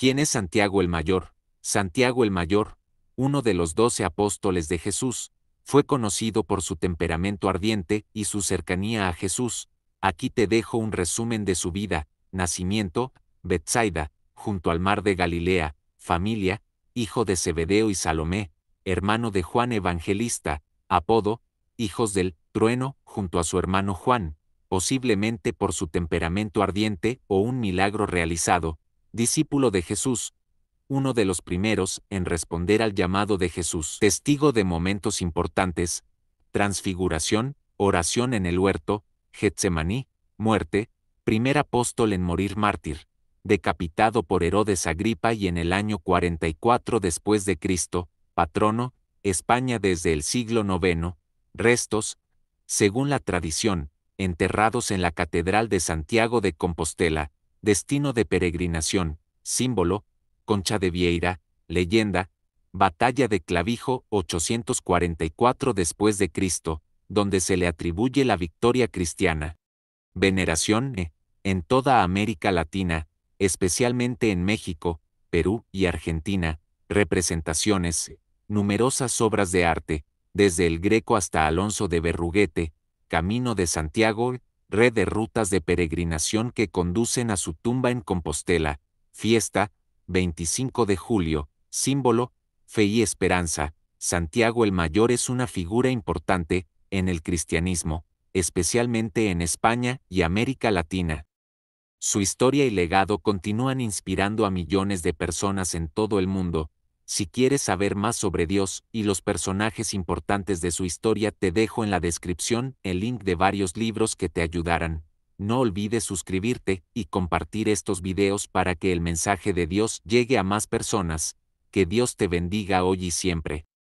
¿Quién es Santiago el Mayor? Santiago el Mayor, uno de los doce apóstoles de Jesús, fue conocido por su temperamento ardiente y su cercanía a Jesús. Aquí te dejo un resumen de su vida, nacimiento, Betsaida, junto al mar de Galilea, familia, hijo de Zebedeo y Salomé, hermano de Juan Evangelista, apodo, hijos del trueno, junto a su hermano Juan, posiblemente por su temperamento ardiente o un milagro realizado, discípulo de Jesús, uno de los primeros en responder al llamado de Jesús, testigo de momentos importantes, transfiguración, oración en el huerto, Getsemaní, muerte, primer apóstol en morir mártir, decapitado por Herodes Agripa y en el año 44 después de Cristo, patrono, España desde el siglo IX, restos, según la tradición, enterrados en la Catedral de Santiago de Compostela, destino de peregrinación, símbolo, Concha de Vieira, leyenda, Batalla de Clavijo 844 después de Cristo, donde se le atribuye la victoria cristiana. Veneración eh, en toda América Latina, especialmente en México, Perú y Argentina, representaciones, eh, numerosas obras de arte, desde el Greco hasta Alonso de Berruguete, Camino de Santiago, eh, red de rutas de peregrinación que conducen a su tumba en Compostela, fiesta, 25 de julio, símbolo, fe y esperanza. Santiago el Mayor es una figura importante en el cristianismo, especialmente en España y América Latina. Su historia y legado continúan inspirando a millones de personas en todo el mundo, si quieres saber más sobre Dios y los personajes importantes de su historia, te dejo en la descripción el link de varios libros que te ayudarán. No olvides suscribirte y compartir estos videos para que el mensaje de Dios llegue a más personas. Que Dios te bendiga hoy y siempre.